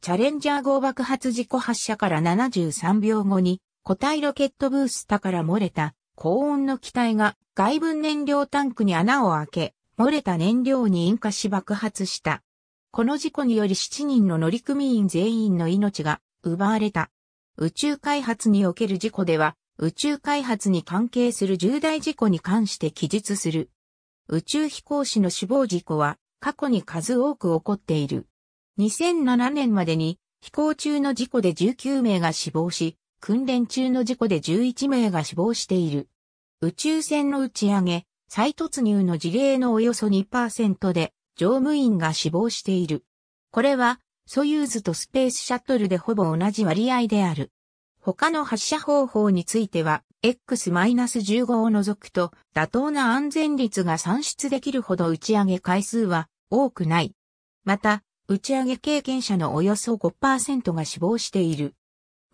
チャレンジャー号爆発事故発射から73秒後に、固体ロケットブースタから漏れた高温の気体が外分燃料タンクに穴を開け、漏れた燃料に引火し爆発した。この事故により7人の乗組員全員の命が奪われた。宇宙開発における事故では、宇宙開発に関係する重大事故に関して記述する。宇宙飛行士の死亡事故は過去に数多く起こっている。2007年までに飛行中の事故で19名が死亡し、訓練中の事故で11名が死亡している。宇宙船の打ち上げ、再突入の事例のおよそ2%で乗務員が死亡している。これはソユーズとスペースシャトルでほぼ同じ割合である。他の発射方法については X-15 を除くと妥当な安全率が算出できるほど打ち上げ回数は多くない。また、打ち上げ経験者のおよそ5%が死亡している。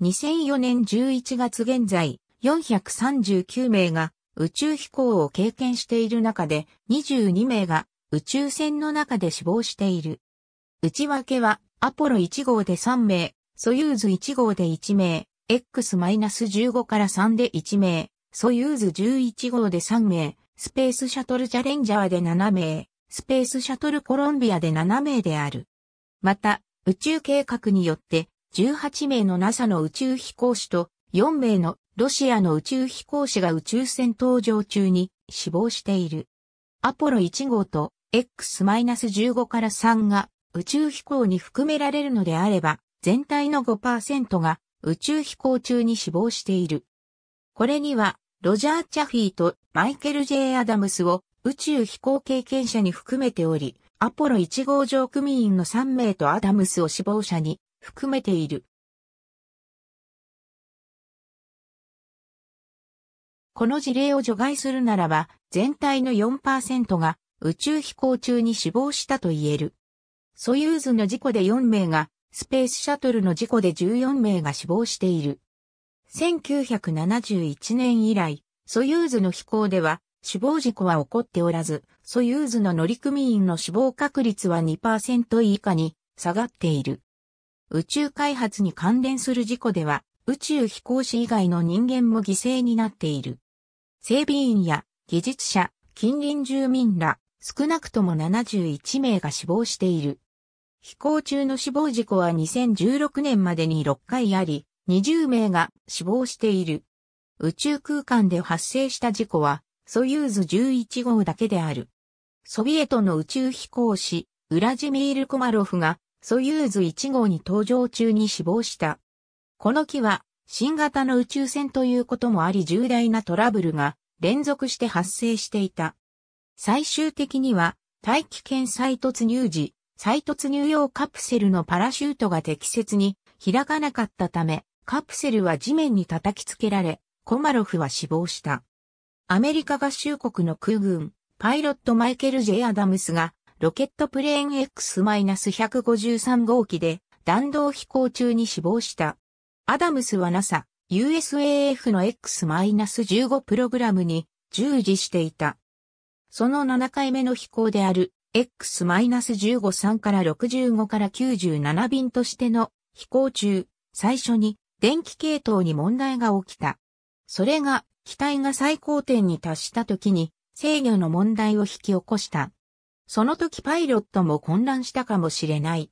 2004年11月現在、439名が宇宙飛行を経験している中で、22名が宇宙船の中で死亡している。内訳は、アポロ1号で3名、ソユーズ1号で1名、X-15 から3で1名、ソユーズ11号で3名、スペースシャトルチャレンジャーで7名、スペースシャトルコロンビアで7名である。また、宇宙計画によって、18名の NASA の宇宙飛行士と4名のロシアの宇宙飛行士が宇宙船搭乗中に死亡している。アポロ1号と X-15 から3が宇宙飛行に含められるのであれば、全体の5%が宇宙飛行中に死亡している。これには、ロジャー・チャフィーとマイケル・ J・ アダムスを宇宙飛行経験者に含めており、アポロ1号乗組員の3名とアダムスを死亡者に含めている。この事例を除外するならば、全体の4%が宇宙飛行中に死亡したと言える。ソユーズの事故で4名が、スペースシャトルの事故で14名が死亡している。1971年以来、ソユーズの飛行では、死亡事故は起こっておらず、ソユーズの乗組員の死亡確率は2%以下に下がっている。宇宙開発に関連する事故では、宇宙飛行士以外の人間も犠牲になっている。整備員や技術者、近隣住民ら、少なくとも71名が死亡している。飛行中の死亡事故は2016年までに6回あり、20名が死亡している。宇宙空間で発生した事故はソユーズ11号だけである。ソビエトの宇宙飛行士、ウラジミール・コマロフが、ソユーズ1号に搭乗中に死亡した。この機は、新型の宇宙船ということもあり重大なトラブルが連続して発生していた。最終的には、大気圏再突入時、再突入用カプセルのパラシュートが適切に開かなかったため、カプセルは地面に叩きつけられ、コマロフは死亡した。アメリカ合衆国の空軍、パイロットマイケル・ J・ アダムスが、ロケットプレーン X-153 号機で弾道飛行中に死亡した。アダムスは NASA、USAF の X-15 プログラムに従事していた。その7回目の飛行である X-153 から65から97便としての飛行中、最初に電気系統に問題が起きた。それが機体が最高点に達した時に制御の問題を引き起こした。その時パイロットも混乱したかもしれない。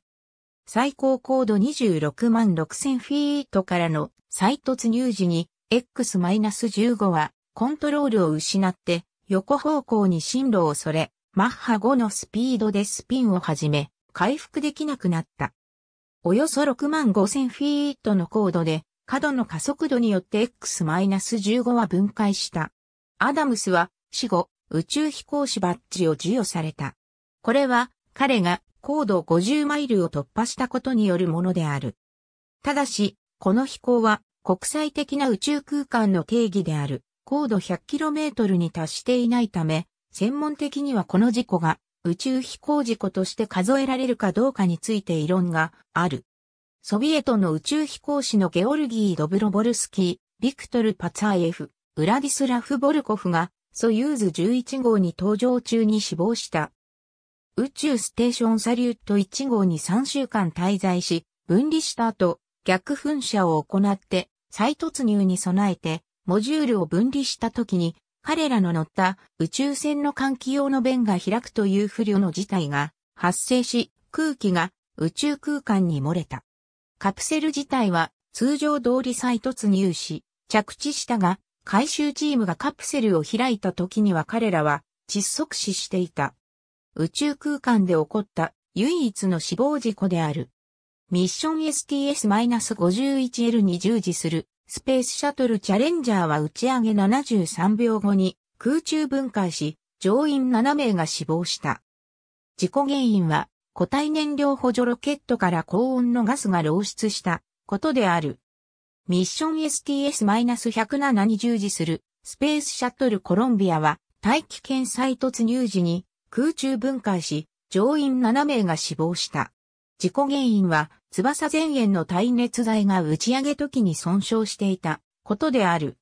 最高高度26万6000フィートからの再突入時に X-15 はコントロールを失って横方向に進路をそれ、マッハ5のスピードでスピンを始め、回復できなくなった。およそ6万5000フィートの高度で角の加速度によって X-15 は分解した。アダムスは死後、宇宙飛行士バッジを授与された。これは彼が高度50マイルを突破したことによるものである。ただし、この飛行は国際的な宇宙空間の定義である高度 100km に達していないため、専門的にはこの事故が宇宙飛行事故として数えられるかどうかについて異論がある。ソビエトの宇宙飛行士のゲオルギー・ドブロボルスキー、ビクトル・パツァイエフ、ウラディスラフ・ボルコフが、ソユーズ11号に搭乗中に死亡した。宇宙ステーションサリュート1号に3週間滞在し、分離した後、逆噴射を行って、再突入に備えて、モジュールを分離した時に、彼らの乗った宇宙船の換気用の弁が開くという不慮の事態が発生し、空気が宇宙空間に漏れた。カプセル自体は通常通り再突入し、着地したが、回収チームがカプセルを開いた時には彼らは窒息死していた。宇宙空間で起こった唯一の死亡事故である。ミッション STS-51L に従事するスペースシャトルチャレンジャーは打ち上げ73秒後に空中分解し、乗員7名が死亡した。事故原因は固体燃料補助ロケットから高温のガスが漏出したことである。ミッション STS-107 に従事するスペースシャトルコロンビアは大気圏再突入時に空中分解し乗員7名が死亡した。事故原因は翼前縁の耐熱材が打ち上げ時に損傷していたことである。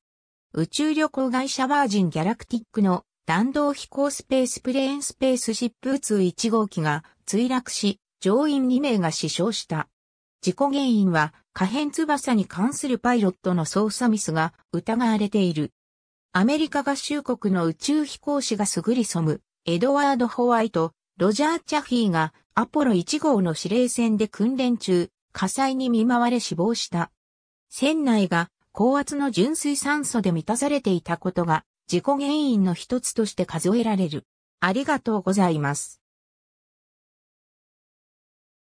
宇宙旅行会社バージンギャラクティックの弾道飛行スペースプレーンスペースシップ2 1号機が墜落し、乗員2名が死傷した。事故原因は、可変翼に関するパイロットの操作ミスが疑われている。アメリカ合衆国の宇宙飛行士がすぐりそむ、エドワード・ホワイト、ロジャー・チャフィーがアポロ1号の司令船で訓練中、火災に見舞われ死亡した。船内が高圧の純水酸素で満たされていたことが事故原因の一つとして数えられる。ありがとうございます。